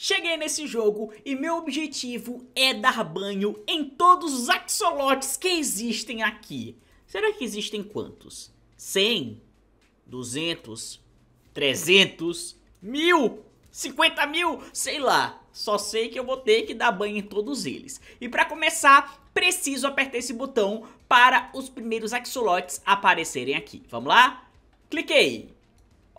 Cheguei nesse jogo e meu objetivo é dar banho em todos os axolotes que existem aqui. Será que existem quantos? 100? 200? 300? Mil? 50 mil? Sei lá. Só sei que eu vou ter que dar banho em todos eles. E para começar, preciso apertar esse botão para os primeiros axolotes aparecerem aqui. Vamos lá? Cliquei.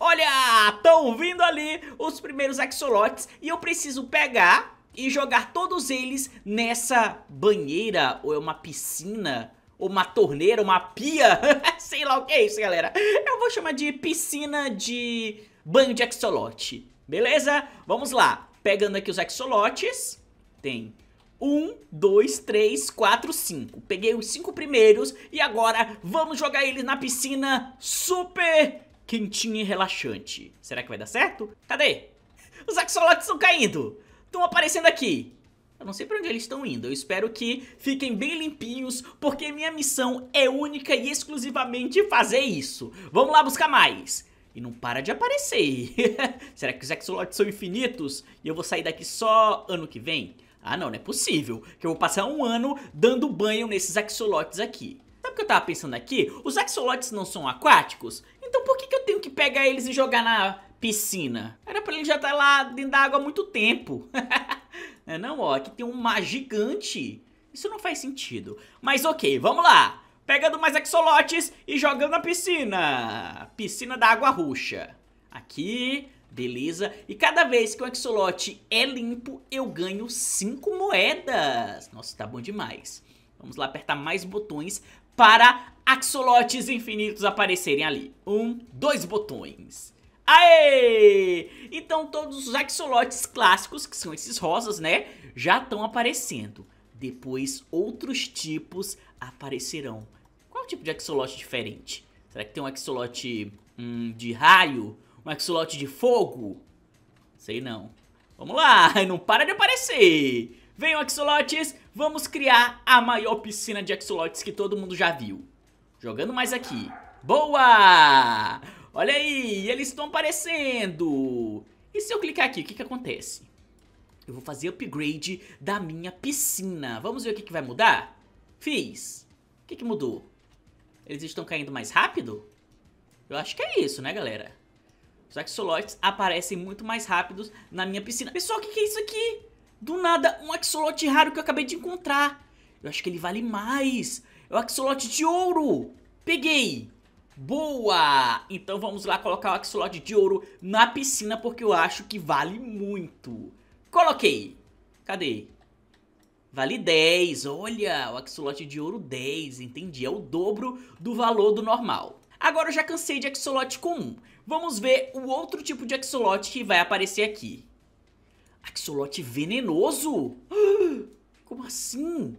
Olha, estão vindo ali os primeiros axolotes e eu preciso pegar e jogar todos eles nessa banheira ou é uma piscina uma torneira, uma pia, sei lá o que é isso, galera. Eu vou chamar de piscina de banho de axolote, beleza? Vamos lá, pegando aqui os axolotes, tem um, dois, três, quatro, cinco. Peguei os cinco primeiros e agora vamos jogar eles na piscina super quentinha e relaxante. Será que vai dar certo? Cadê? Os axolotes estão caindo! Estão aparecendo aqui! Eu não sei pra onde eles estão indo, eu espero que fiquem bem limpinhos, porque minha missão é única e exclusivamente fazer isso. Vamos lá buscar mais! E não para de aparecer. Será que os axolotes são infinitos? E eu vou sair daqui só ano que vem? Ah não, não é possível, que eu vou passar um ano dando banho nesses axolotes aqui. Sabe o que eu tava pensando aqui? Os axolotes não são aquáticos? Então por que tenho que pegar eles e jogar na piscina? Era pra ele já estar tá lá dentro da água há muito tempo. é, não, ó, aqui tem um mar gigante. Isso não faz sentido. Mas ok, vamos lá. Pegando mais axolotes e jogando na piscina. Piscina da água roxa. Aqui, beleza. E cada vez que o axolote é limpo, eu ganho 5 moedas. Nossa, tá bom demais. Vamos lá apertar mais botões para axolotes infinitos aparecerem ali. Um, dois botões. Aê! Então todos os axolotes clássicos, que são esses rosas, né? Já estão aparecendo. Depois outros tipos aparecerão. Qual tipo de axolote diferente? Será que tem um axolote hum, de raio? Um axolote de fogo? Sei não. Vamos lá, não para de aparecer. Venham axolotes, vamos criar a maior piscina de axolotes que todo mundo já viu. Jogando mais aqui. Boa! Olha aí, eles estão aparecendo. E se eu clicar aqui, o que que acontece? Eu vou fazer upgrade da minha piscina. Vamos ver o que que vai mudar? Fiz. O que que mudou? Eles estão caindo mais rápido? Eu acho que é isso, né, galera? Os axolotes aparecem muito mais rápidos na minha piscina. Pessoal, o que, que é isso aqui? Do nada, um axolote raro que eu acabei de encontrar. Eu acho que ele vale mais. É o axolote de ouro! Peguei! Boa! Então vamos lá colocar o axolote de ouro na piscina porque eu acho que vale muito. Coloquei! Cadê? Vale 10, olha, o axolote de ouro 10, entendi, é o dobro do valor do normal. Agora eu já cansei de axolote comum, vamos ver o outro tipo de axolote que vai aparecer aqui. Axolote venenoso? Como assim?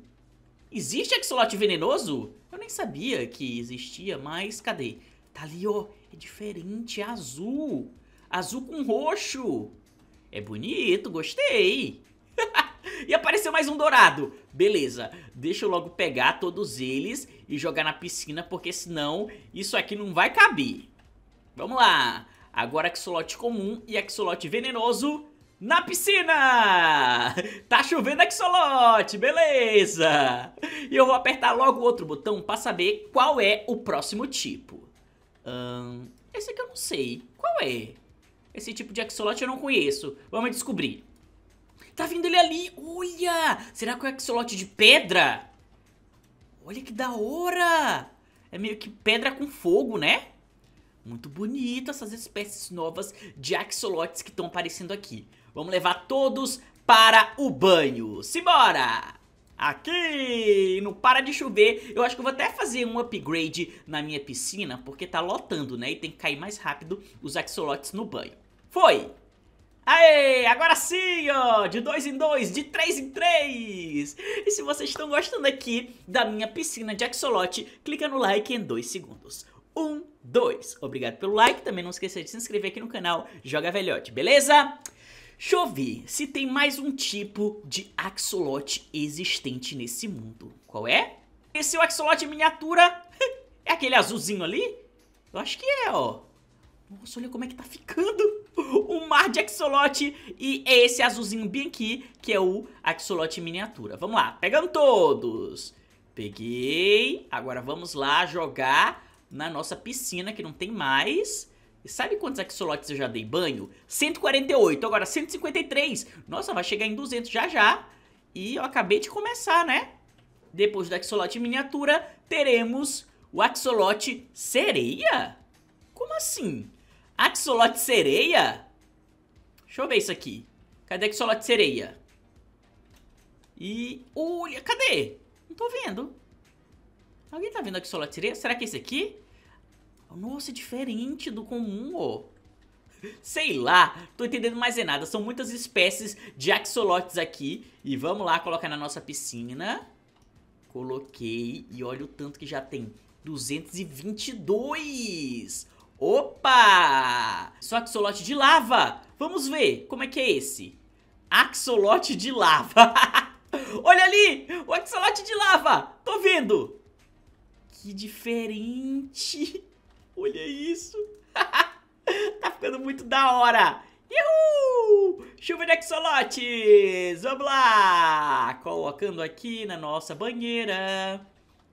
Existe axolote venenoso? Eu nem sabia que existia, mas cadê? Tá ali, ó. É diferente, é azul. Azul com roxo. É bonito, gostei. e apareceu mais um dourado. Beleza, deixa eu logo pegar todos eles e jogar na piscina, porque senão isso aqui não vai caber. Vamos lá. Agora axolote comum e axolote venenoso na piscina! Tá chovendo axolote, beleza! E eu vou apertar logo outro botão pra saber qual é o próximo tipo. esse aqui eu não sei. Qual é? Esse tipo de axolote eu não conheço. Vamos descobrir. Tá vindo ele ali! Olha! Será que é o axolote de pedra? Olha que da hora! É meio que pedra com fogo, né? Muito bonito essas espécies novas de axolotes que estão aparecendo aqui. Vamos levar todos para o banho. Simbora! Aqui não para de chover. Eu acho que eu vou até fazer um upgrade na minha piscina, porque tá lotando, né? E tem que cair mais rápido os axolotes no banho. Foi! Aê, agora sim, ó, de dois em dois, de três em três. E se vocês estão gostando aqui da minha piscina de axolote, clica no like em dois segundos. Um, dois. Obrigado pelo like, também não esqueça de se inscrever aqui no canal Joga Velhote, beleza? Deixa eu ver se tem mais um tipo de axolote existente nesse mundo. Qual é? Esse é o axolote miniatura. É aquele azulzinho ali? Eu acho que é, ó. Nossa, olha como é que tá ficando o mar de axolote. E é esse azulzinho bem aqui, que é o axolote miniatura. Vamos lá, pegando todos. Peguei. Agora vamos lá jogar na nossa piscina, que não tem mais. E sabe quantos axolotes eu já dei banho? 148, agora 153. Nossa, vai chegar em 200 já já. E eu acabei de começar, né? Depois do axolote miniatura, teremos o axolote sereia? Como assim? Axolote sereia? Deixa eu ver isso aqui. Cadê axolote sereia? E... Olha, cadê? Não tô vendo. Alguém tá vendo axolote sereia? Será que é esse aqui? Nossa, é diferente do comum, ó. Sei lá, tô entendendo mais é nada. São muitas espécies de axolotes aqui. E vamos lá colocar na nossa piscina. Coloquei e olha o tanto que já tem. 222! Opa! Só axolote de lava. Vamos ver como é que é esse. Axolote de lava. olha ali, o axolote de lava. Tô vendo. Que diferente. Olha isso. tá ficando muito da hora. Yuhuu! Chuva de axolotes! Vamos lá! Colocando aqui na nossa banheira.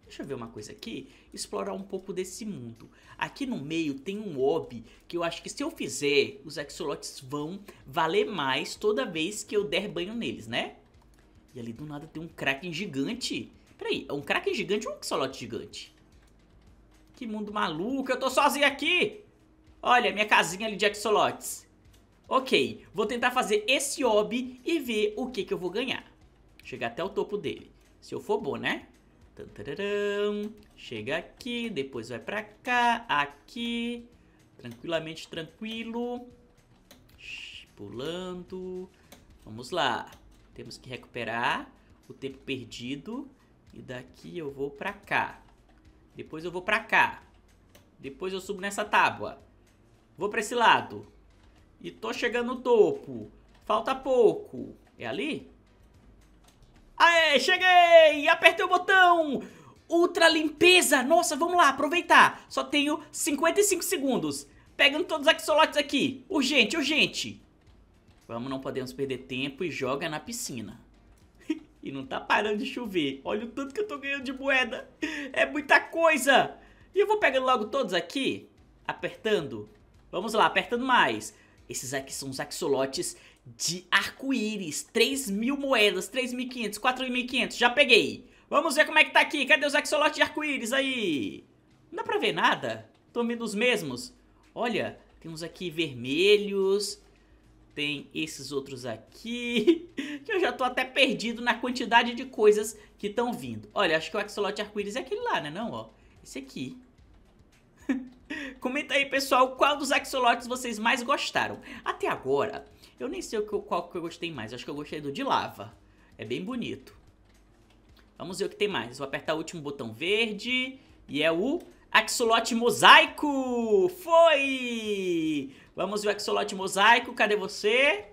Deixa eu ver uma coisa aqui. Explorar um pouco desse mundo. Aqui no meio tem um ob que eu acho que se eu fizer, os axolotes vão valer mais toda vez que eu der banho neles, né? E ali do nada tem um kraken gigante. Peraí, é um kraken gigante ou um axolote gigante? Que mundo maluco, eu tô sozinho aqui. Olha, minha casinha ali de axolotes. Ok, vou tentar fazer esse ob e ver o que, que eu vou ganhar. Chegar até o topo dele. Se eu for bom, né? Chega aqui, depois vai pra cá, aqui. Tranquilamente, tranquilo. Pulando. Vamos lá. Temos que recuperar o tempo perdido. E daqui eu vou pra cá. Depois eu vou pra cá. Depois eu subo nessa tábua. Vou pra esse lado. E tô chegando no topo. Falta pouco. É ali? Aê, cheguei! Apertei o botão! Ultra limpeza! Nossa, vamos lá, aproveitar. Só tenho 55 segundos. Pegando todos os axolotes aqui. Urgente, urgente. Vamos, não podemos perder tempo e joga na piscina. E não tá parando de chover. Olha o tanto que eu tô ganhando de moeda. É muita coisa. E eu vou pegando logo todos aqui. Apertando. Vamos lá, apertando mais. Esses aqui são os axolotes de arco-íris. 3 mil moedas, 3.500, 4.500. Já peguei. Vamos ver como é que tá aqui. Cadê os axolotes de arco-íris aí? Não dá pra ver nada. Tô vendo os mesmos. Olha, temos aqui vermelhos tem esses outros aqui, que eu já tô até perdido na quantidade de coisas que estão vindo. Olha, acho que o axolote arco-íris é aquele lá, né não, ó? Esse aqui. Comenta aí, pessoal, qual dos axolotes vocês mais gostaram. Até agora, eu nem sei qual que eu gostei mais. Acho que eu gostei do de lava. É bem bonito. Vamos ver o que tem mais. Vou apertar o último botão verde. E é o Axolote Mosaico! Foi! Vamos ver o Axolote Mosaico, cadê você?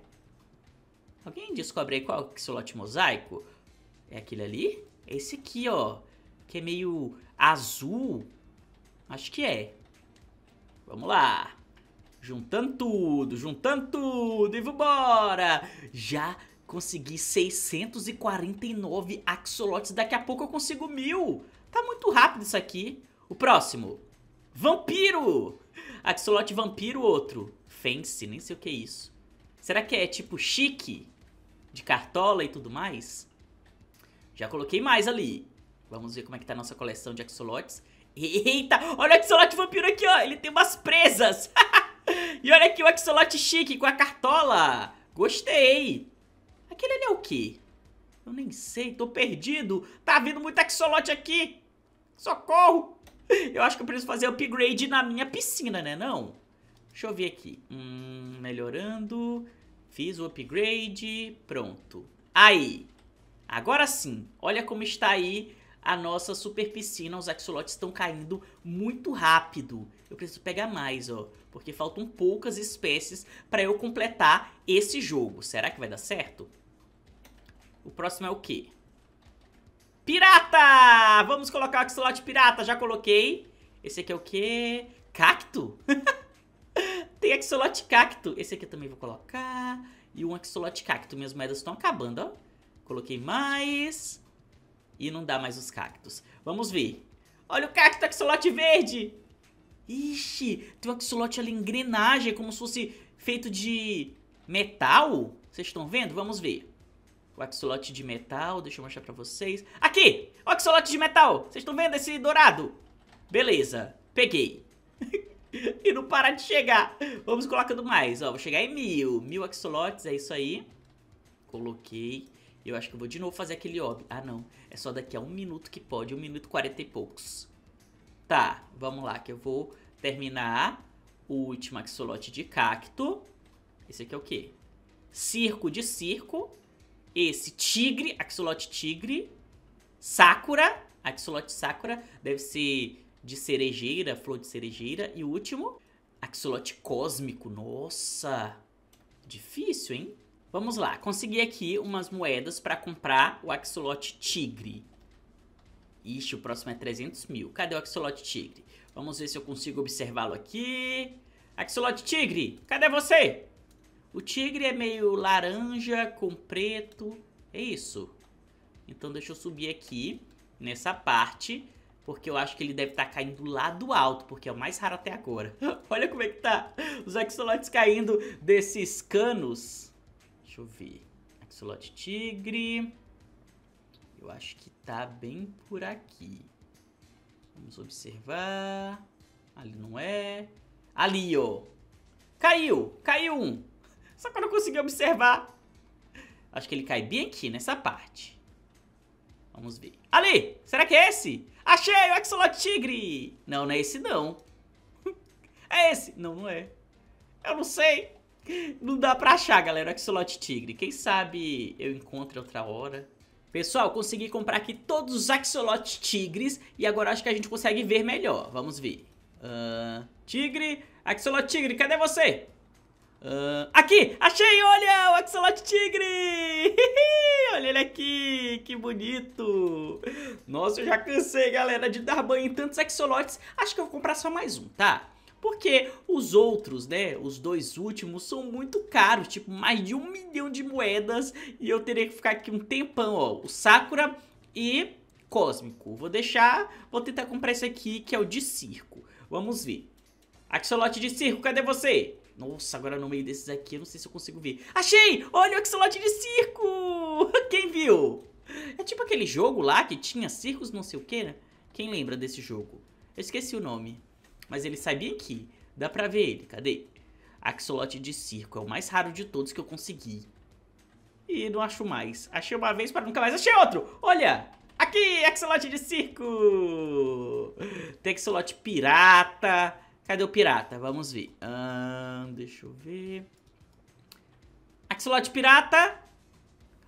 Alguém descobre aí qual é o Axolote Mosaico? É aquele ali? É esse aqui, ó. Que é meio azul. Acho que é. Vamos lá. Juntando tudo, juntando tudo e vambora! Já consegui 649 axolotes, daqui a pouco eu consigo mil. Tá muito rápido isso aqui. O próximo. Vampiro! Axolote ah, Vampiro, outro. Fence, nem sei o que é isso. Será que é tipo chique? De cartola e tudo mais? Já coloquei mais ali. Vamos ver como é que tá a nossa coleção de axolotes. Eita, olha o axolote vampiro aqui, ó. Ele tem umas presas. e olha aqui o axolote chique com a cartola. Gostei. Aquele ali é o quê? Eu nem sei, tô perdido. Tá vindo muito axolote aqui. Socorro. Eu acho que eu preciso fazer upgrade na minha piscina, né? Não? Deixa eu ver aqui. Hum, melhorando. Fiz o upgrade. Pronto. Aí. Agora sim. Olha como está aí a nossa super piscina. Os axolotes estão caindo muito rápido. Eu preciso pegar mais, ó. Porque faltam poucas espécies para eu completar esse jogo. Será que vai dar certo? O próximo é o quê? Pirata! Vamos colocar o axolote pirata, já coloquei. Esse aqui é o quê? Cacto? Tem axolote cacto. Esse aqui eu também vou colocar. E um axolote cacto. Minhas moedas estão acabando, ó. Coloquei mais. E não dá mais os cactos. Vamos ver. Olha o cacto axolote verde! Ixi, tem um axolote ali engrenagem, como se fosse feito de metal. Vocês estão vendo? Vamos ver. O axolote de metal, deixa eu mostrar pra vocês. Aqui! O axolote de metal! Vocês estão vendo esse dourado? Beleza, peguei. e não para de chegar. Vamos colocando mais, ó. Vou chegar em mil. Mil axolotes, é isso aí. Coloquei. Eu acho que eu vou de novo fazer aquele óbvio. Ah, não. É só daqui a um minuto que pode. Um minuto e quarenta e poucos. Tá, vamos lá, que eu vou terminar o último axolote de cacto. Esse aqui é o quê? Circo de circo esse tigre, axolote tigre, sakura, axolote sakura, deve ser de cerejeira, flor de cerejeira. E o último, axolote cósmico. Nossa, difícil, hein? Vamos lá, consegui aqui umas moedas para comprar o axolote tigre. Ixi, o próximo é 300 mil. Cadê o axolote tigre? Vamos ver se eu consigo observá-lo aqui. Axolote tigre, cadê você? O tigre é meio laranja com preto. É isso. Então deixa eu subir aqui nessa parte. Porque eu acho que ele deve estar tá caindo lá do alto, porque é o mais raro até agora. Olha como é que tá. Os axolotes caindo desses canos. Deixa eu ver. Axolote tigre. Eu acho que tá bem por aqui. Vamos observar. Ali não é. Ali, ó. Caiu! Caiu um! Só que eu não consegui observar. Acho que ele cai bem aqui, nessa parte. Vamos ver. Ali! Será que é esse? Achei! O Axolot Tigre! Não, não é esse não. é esse? Não, não é. Eu não sei. Não dá pra achar, galera, o Axolot Tigre. Quem sabe eu encontro outra hora. Pessoal, consegui comprar aqui todos os Axolot Tigres. E agora acho que a gente consegue ver melhor. Vamos ver. Uh, tigre, Axolot Tigre, cadê você? Uh, aqui! Achei! Olha! O Axolot tigre! olha ele aqui! Que bonito! Nossa, eu já cansei, galera, de dar banho em tantos axolotes. Acho que eu vou comprar só mais um, tá? Porque os outros, né, os dois últimos, são muito caros. Tipo, mais de um milhão de moedas. E eu teria que ficar aqui um tempão, ó. O Sakura e Cósmico. Vou deixar... Vou tentar comprar esse aqui, que é o de circo. Vamos ver. Axolote de circo, cadê você? Nossa, agora no meio desses aqui, eu não sei se eu consigo ver. Achei! Olha o axolote de circo! Quem viu? É tipo aquele jogo lá que tinha circos não sei o que, né? Quem lembra desse jogo? Eu esqueci o nome. Mas ele sabia bem aqui. Dá pra ver ele. Cadê? Axolote de circo. É o mais raro de todos que eu consegui. E não acho mais. Achei uma vez para nunca mais. Achei outro! Olha! Aqui, axolote de circo! Tem axolote pirata. Cadê o pirata? Vamos ver. deixa eu ver. Axolote pirata.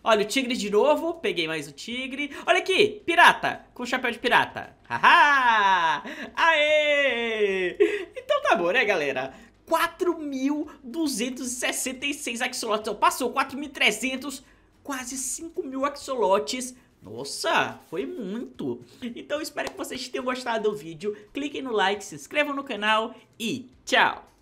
Olha, o tigre de novo. Peguei mais o tigre. Olha aqui, pirata. Com chapéu de pirata. Haha! Aê! Então tá bom, né, galera? 4.266 axolotes. passou 4.300, quase 5.000 axolotes nossa, foi muito! Então espero que vocês tenham gostado do vídeo. Cliquem no like, se inscrevam no canal e tchau!